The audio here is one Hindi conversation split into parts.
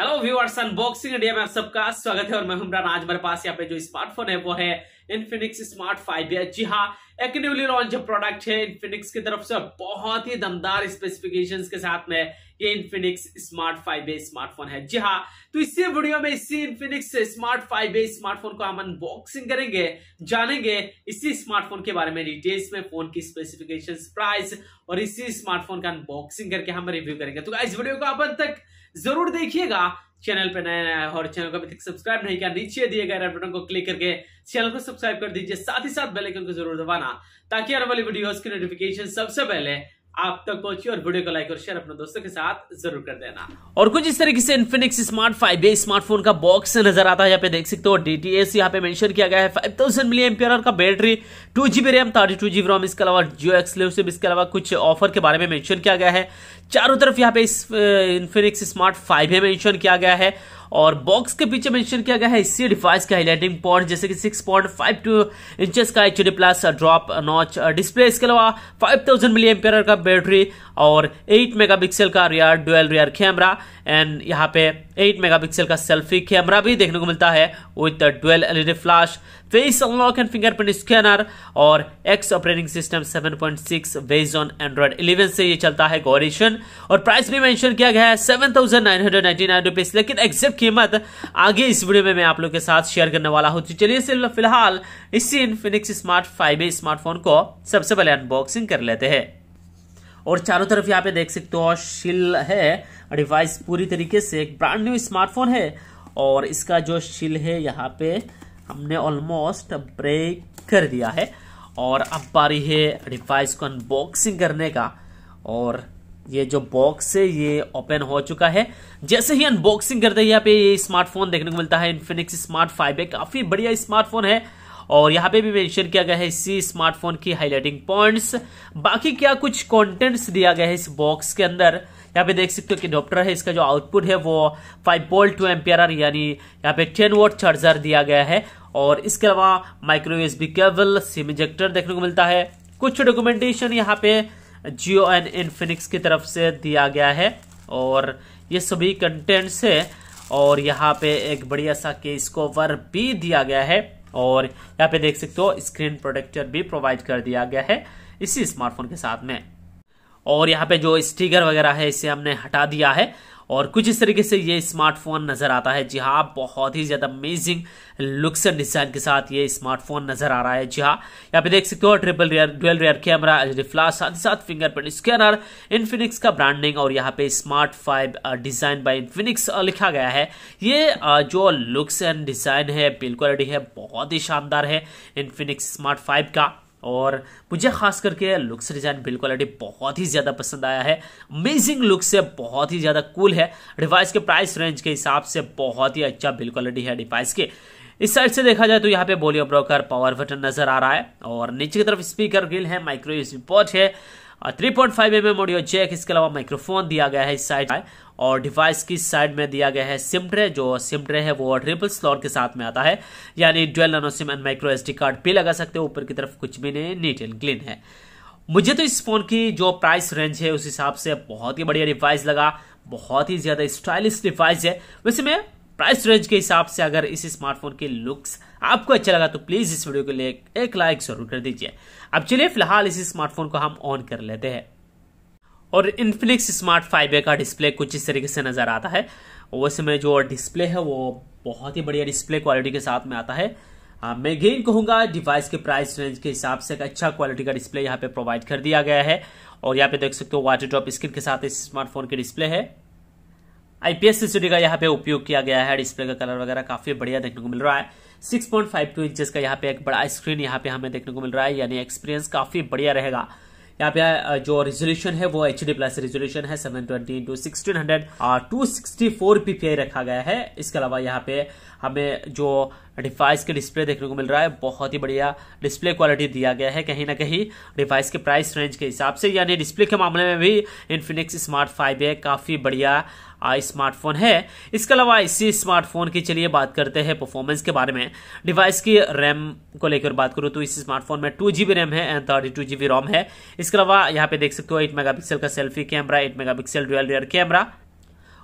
हेलो व्यूअर्स अनबॉक्सिंग इंडिया में आप सबका स्वागत है और मैं हमरा आज हमारे पास यहाँ पे जो स्मार्टफोन है वो है इन्फिनिक्स स्मार्ट फाइव है जी हाँ एक न्यूली लॉन्च प्रोडक्ट है इन्फिनिक्स की तरफ से बहुत ही दमदार स्पेसिफिकेशन के साथ में ये इन्फिनिक्स स्मार्ट फाइव स्मार्टफोन है जी हाँ तो इसी वीडियो में इसी इन्फिनिक्स स्मार्ट फाइव स्मार्टफोन को हम अनबॉक्सिंग करेंगे जानेंगे इसी स्मार्टफोन के बारे में डिटेल्स में फोन की स्पेसिफिकेशन प्राइस और इसी स्मार्टफोन का अनबॉक्सिंग करके हम रिव्यू करेंगे तो इस वीडियो को आप तक जरूर देखिएगा चैनल पर नया नया और चैनल को अभी तक सब्सक्राइब नहीं किया नीचे दिए गए रेड बटन को क्लिक करके चैनल को सब्सक्राइब कर दीजिए साथ ही साथ बेल आइकन को जरूर दबाना ताकि आने वाली वीडियोस की नोटिफिकेशन सबसे पहले आप तक पहुंची और वीडियो को लाइक और शेयर अपने दोस्तों के साथ जरूर कर देना और कुछ इस तरीके से Infinix smart five A smartphone का बॉक्स नजर आता है यहाँ पे देख सकते हो डीटीएस यहाँ पे मेंशन किया गया है फाइव थाउजेंड मिली एमपियर का battery two GB RAM thirty two GB ROM इसके अलावा जियो एक्सक्लूसिव इसके अलावा कुछ ऑफर के बारे में मेंशन किया गया है चारों तरफ यहाँ पे इस Infinix smart five A mention किया गया है और बॉक्स के पीछे मेंशन किया गया है इसी डिवाइस का हाईलाइटिंग पॉइंट जैसे कि 6.52 इंचेस का H plus drop notch display इसके अलावा 5000 थाउजेंड मिली एम्पियर का बैटरी और 8 मेगापिक्सल का rear dual rear camera and यहाँ पे 8 मेगापिक्सल का सेल्फी कैमरा भी देखने को मिलता है with dual LED flash face unlock and fingerprint scanner और X operating system 7.6 point six based on Android eleven से ये चलता है गोरेशन और प्राइस भी मेंशन किया गया है seven thousand nine nine hundred लेकिन एक्जेक्ट कीमत आगे इस वीडियो में मैं आप लोग के साथ शेयर करने वाला हूँ तो चलिए फिलहाल इसी इन्फिनिक्स स्मार्ट फाइव स्मार्टफोन को सबसे पहले अनबॉक्सिंग कर लेते हैं और चारों तरफ यहाँ पे देख सकते हो शिल है डिवाइस पूरी तरीके से एक ब्रांड न्यू स्मार्टफोन है और इसका जो शिल है यहाँ पे हमने ऑलमोस्ट ब्रेक कर दिया है और अब बारी है डिवाइस को अनबॉक्सिंग करने का और ये जो बॉक्स है ये ओपन हो चुका है जैसे ही अनबॉक्सिंग करते हैं यहाँ पे ये स्मार्टफोन देखने को मिलता है इन्फिनिक्स स्मार्ट फाइव है काफी बढ़िया स्मार्टफोन है और यहाँ पे भी मेंशन किया गया है इसी स्मार्टफोन की हाईलाइटिंग पॉइंट्स बाकी क्या कुछ कंटेंट्स दिया गया है इस बॉक्स के अंदर यहाँ पे देख सकते हो कि डॉप्टर है इसका जो आउटपुट है वो फाइव बोल्ट टू एम्पियर यानी यहाँ पे टेन वोट चार्जर दिया गया है और इसके अलावा micro B cable SIM injector देखने को मिलता है कुछ डॉक्यूमेंटेशन यहाँ पे जियो एंड इनफिनिक्स की तरफ से दिया गया है और ये सभी कंटेंट्स है और यहाँ पे एक बढ़िया सा केस कोवर भी दिया गया है और यहाँ पे देख सकते हो स्क्रीन प्रोटेक्टर भी प्रोवाइड कर दिया गया है इसी स्मार्टफोन के साथ में और यहाँ पे जो स्टिकर वगैरह है इसे हमने हटा दिया है और कुछ इस तरीके से ये स्मार्टफोन नज़र आता है जी हाँ बहुत ही ज़्यादा अमेजिंग लुक्स एंड डिज़ाइन के साथ ये स्मार्टफोन नज़र आ रहा है जी हाँ यहाँ पे देख सकते हो triple rear dual rear camera रिफ्लास साथ ही साथ फिंगरप्रिंट स्कैनर इन्फिनिक्स का ब्रांडिंग और यहाँ पे smart five design by Infinix लिखा गया है ये uh, जो लुक्स एंड डिज़ाइन है बिल्कुल रेडी है बहुत ही शानदार है इन्फिनिक्स स्मार्ट फाइव का और मुझे खास करके लुक्स डिज़ाइन बिल्ड क्वालिटी बहुत ही ज़्यादा पसंद आया है अमेजिंग लुक्स है बहुत ही ज़्यादा कूल है डिवाइस के प्राइस रेंज के हिसाब से बहुत ही अच्छा बिल्ड क्वालिटी है डिवाइस के इस साइड से देखा जाए तो यहाँ पे बोलियो ब्रोकर पावर बटन नजर आ रहा है और नीचे की तरफ स्पीकर ग्रिल है माइक्रो यूएसबी है three point five M M audio jack इसके अलावा माइक्रोफोन दिया गया है इस साइड और डिवाइस की साइड में दिया गया है सिम ट्रे जो सिम ट्रे है वो ट्रिपल स्लॉट के साथ में आता है यानी dual nano SIM and micro S card भी लगा सकते हो ऊपर की तरफ कुछ भी नहीं नीट एंड क्लीन है मुझे तो इस फोन की जो प्राइस रेंज है उस हिसाब से बहुत ही बढ़िया डिवाइस लगा बहुत ही ज्यादा स्टाइलिश डिवाइस है वैसे मैं प्राइस रेंज के हिसाब से अगर इस स्मार्टफोन के लुक्स आपको अच्छा लगा तो प्लीज़ इस वीडियो के लिए एक लाइक जरूर कर दीजिए अब चलिए फिलहाल इस स्मार्टफोन को हम ऑन कर लेते हैं और इन्फिनिक्स स्मार्ट फाइव का डिस्प्ले कुछ इस तरीके से नज़र आता है वैसे में जो डिस्प्ले है वो बहुत ही बढ़िया डिस्प्ले क्वालिटी के साथ में आता है आ, हाँ, मैं गेन कहूंगा डिवाइस के प्राइस रेंज के हिसाब से एक अच्छा क्वालिटी का डिस्प्ले यहाँ पे प्रोवाइड कर दिया गया है और यहाँ पे देख सकते हो वाटर ड्रॉप स्क्रीन के साथ इस स्मार्टफोन की डिस्प्ले है आईपीएस सीसीडी का यहाँ पे उपयोग किया गया है डिस्प्ले का कलर वगैरह काफी बढ़िया देखने को मिल रहा है 6.52 इंचेस का यहाँ पे एक बड़ा स्क्रीन यहाँ पे हमें देखने को मिल रहा है यानी एक्सपीरियंस काफी बढ़िया रहेगा यहाँ पे जो रिजोल्यूशन है वो एच डी प्लस रिजोल्यूशन है seven twenty into sixteen hundred two sixty four PPI रखा गया है इसके अलावा यहाँ पे हमें जो डिवाइस के डिस्प्ले देखने को मिल रहा है बहुत ही बढ़िया डिस्प्ले क्वालिटी दिया गया है कहीं ना कहीं डिवाइस के प्राइस रेंज के हिसाब से यानी डिस्प्ले के मामले में भी इन्फिनिक्स स्मार्ट फाइव ए काफ़ी बढ़िया स्मार्टफोन है इसके अलावा इसी स्मार्टफोन की चलिए बात करते हैं परफॉर्मेंस के बारे में डिवाइस की रैम को लेकर बात करूँ तो इस स्मार्टफोन में टू जी रैम है and thirty two G ROM है इसके अलावा यहाँ पे देख सकते हो एट मेगा का selfie camera eight mega pixel rear camera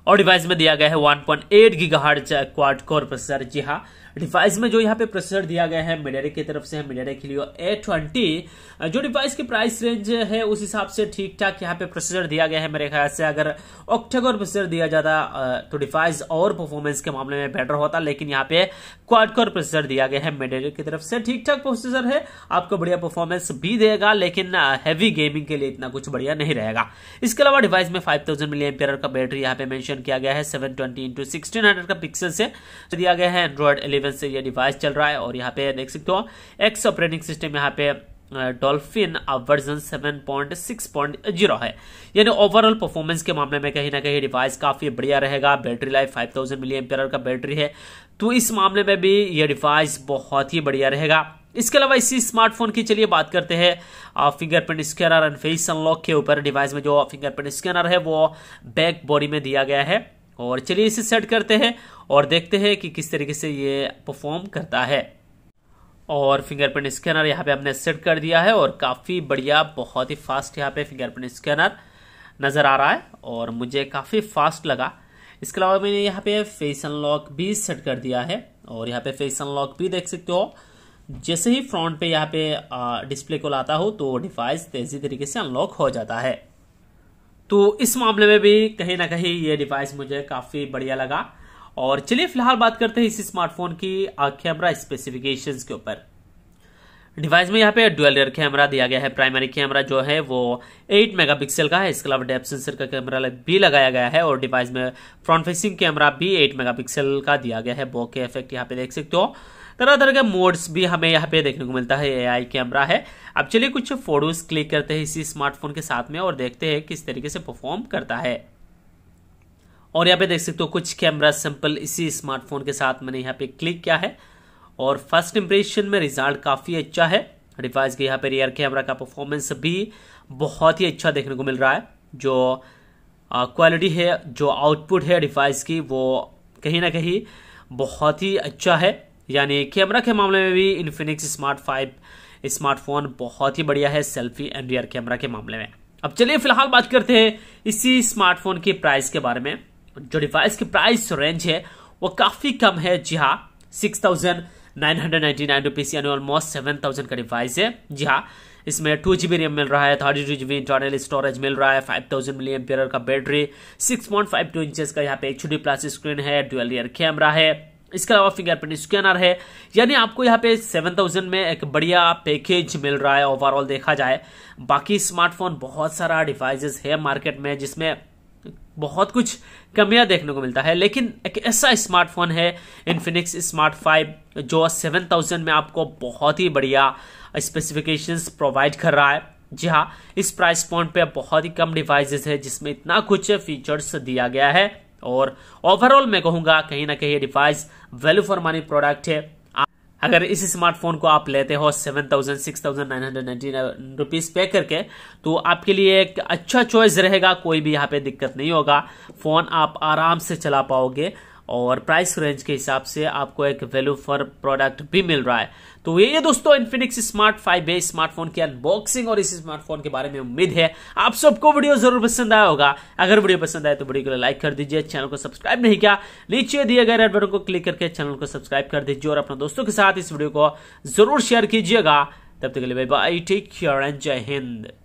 और डिवाइस में दिया गया है eight giga quad core processor जी हाँ डिवाइस में जो यहाँ पे प्रोसेसर दिया गया है मिडेरिक की तरफ से है के लिए ए ट्वेंटी जो डिवाइस की प्राइस रेंज है उस हिसाब से ठीक ठाक यहाँ पे प्रोसेसर दिया गया है मेरे ख्याल से अगर ऑक्टेगोर प्रोसेसर दिया जाता तो डिवाइस और परफॉर्मेंस के मामले में बेटर होता लेकिन यहाँ पे क्वाडकोर प्रोसेसर दिया गया है मिडेरिक की तरफ से ठीक ठाक प्रोसेसर है आपको बढ़िया परफॉर्मेंस भी देगा लेकिन हैवी गेमिंग के लिए इतना कुछ बढ़िया नहीं रहेगा इसके अलावा डिवाइस में फाइव थाउजेंड मिली एम्पियर का बैटरी यहाँ पे मेंशन किया गया है seven twenty into sixteen hundred का पिक्सल से दिया गया है एंड्रॉइड इलेवन इलेवन से ये डिवाइस चल रहा है और यहाँ पे देख सकते हो एक्स ऑपरेटिंग सिस्टम यहाँ पे डॉल्फिन वर्जन 7.6.0 है यानी ओवरऑल परफॉर्मेंस के मामले में कहीं ना कहीं डिवाइस काफ़ी बढ़िया रहेगा battery life 5000 thousand milli ampere का बैटरी है तो इस मामले में भी ये डिवाइस बहुत ही बढ़िया रहेगा इसके अलावा इसी स्मार्टफोन की चलिए बात करते हैं fingerprint scanner and face unlock के ऊपर डिवाइस में जो फिंगरप्रिंट स्कैनर है वो बैक बॉडी में दिया गया है और चलिए इसे सेट करते हैं और देखते हैं कि किस तरीके से ये परफॉर्म करता है और फिंगरप्रिंट स्कैनर यहाँ पे हमने सेट कर दिया है और काफ़ी बढ़िया बहुत ही फास्ट यहाँ पे फिंगरप्रिंट स्कैनर नज़र आ रहा है और मुझे काफ़ी फास्ट लगा इसके अलावा मैंने यहाँ पे फेस अनलॉक भी सेट कर दिया है और यहाँ पे फेस अनलॉक भी देख सकते हो जैसे ही फ्रंट पे यहाँ पे डिस्प्ले को लाता हो तो डिवाइस तेजी तरीके से अनलॉक हो जाता है तो इस मामले में भी कहीं ना कहीं ये डिवाइस मुझे काफ़ी बढ़िया लगा और चलिए फिलहाल बात करते हैं इस स्मार्टफोन की कैमरा स्पेसिफिकेशंस के ऊपर डिवाइस में यहाँ पे डुअल रेयर कैमरा दिया गया है प्राइमरी कैमरा जो है वो 8 मेगापिक्सल का है इसके अलावा डेप सेंसर का कैमरा भी लगाया गया है और डिवाइस में फ्रंट फेसिंग कैमरा भी 8 मेगापिक्सल का दिया गया है बो के इफेक्ट यहाँ पे देख सकते हो तरह तरह के मोड्स भी हमें यहाँ पे देखने को मिलता है एआई कैमरा है अब चलिए कुछ फोटोज क्लिक करते हैं इसी स्मार्टफोन के साथ में और देखते हैं किस तरीके से परफॉर्म करता है और यहाँ पे देख सकते हो कुछ कैमरा सैंपल इसी स्मार्टफोन के साथ मैंने यहाँ पे क्लिक किया है और फर्स्ट इम्प्रेशन में रिजल्ट काफ़ी अच्छा है डिवाइस के यहाँ पे रियर कैमरा का परफॉर्मेंस भी बहुत ही अच्छा देखने को मिल रहा है जो क्वालिटी है जो आउटपुट है डिवाइस की वो कहीं ना कहीं बहुत ही अच्छा है यानी कैमरा के मामले में भी इन्फिनिक्स स्मार्ट फाइव स्मार्टफोन बहुत ही बढ़िया है सेल्फी एंड रियर कैमरा के मामले में अब चलिए फिलहाल बात करते हैं इसी स्मार्टफोन की प्राइस के बारे में जो डिवाइस की प्राइस रेंज है वो काफ़ी कम है जी हाँ six thousand nine hundred ninety nine almost seven thousand का डिवाइस है जी हाँ इसमें टू जी बी रैम मिल रहा है thirty two G internal storage मिल रहा है फाइव थाउजेंड मिली एम का battery six point five two inch का यहाँ पे एच डी प्लस स्क्रीन है डुअल ईयर कैमरा है इसके अलावा फिंगरप्रिंट स्कैनर है यानी आपको यहाँ पे सेवन थाउजेंड में एक बढ़िया पैकेज मिल रहा है ओवरऑल देखा जाए बाकी स्मार्टफोन बहुत सारा डिवाइसेस है मार्केट में जिसमें बहुत कुछ कमियां देखने को मिलता है लेकिन एक ऐसा स्मार्टफोन है इन्फिनिक्स स्मार्ट फाइव जो सेवन थाउजेंड में आपको बहुत ही बढ़िया स्पेसिफिकेशन प्रोवाइड कर रहा है जी हाँ इस प्राइस पॉइंट पे बहुत ही कम डिवाइसेस है जिसमें इतना कुछ फीचर्स दिया गया है और ओवरऑल मैं कहूंगा कहीं ना कहीं ये device value for money product है अगर इस स्मार्टफोन को आप लेते हो seven thousand six thousand nine hundred ninety rupees पे करके तो आपके लिए एक अच्छा चॉइस रहेगा कोई भी यहाँ पे दिक्कत नहीं होगा फ़ोन आप आराम से चला पाओगे और प्राइस रेंज के हिसाब से आपको एक वैल्यू फॉर प्रोडक्ट भी मिल रहा है तो ये दोस्तों Infinix smart five base smartphone की अनबॉक्सिंग और इस स्मार्टफोन के बारे में उम्मीद है आप सबको वीडियो जरूर पसंद आया होगा अगर वीडियो पसंद आए तो वीडियो को लाइक कर दीजिए चैनल को सब्सक्राइब नहीं किया नीचे दिए गए रेड बटन को क्लिक करके चैनल को सब्सक्राइब कर दीजिए और अपने दोस्तों के साथ इस वीडियो को जरूर शेयर कीजिएगा तब तक के लिए बाई टेक एंड जय हिंद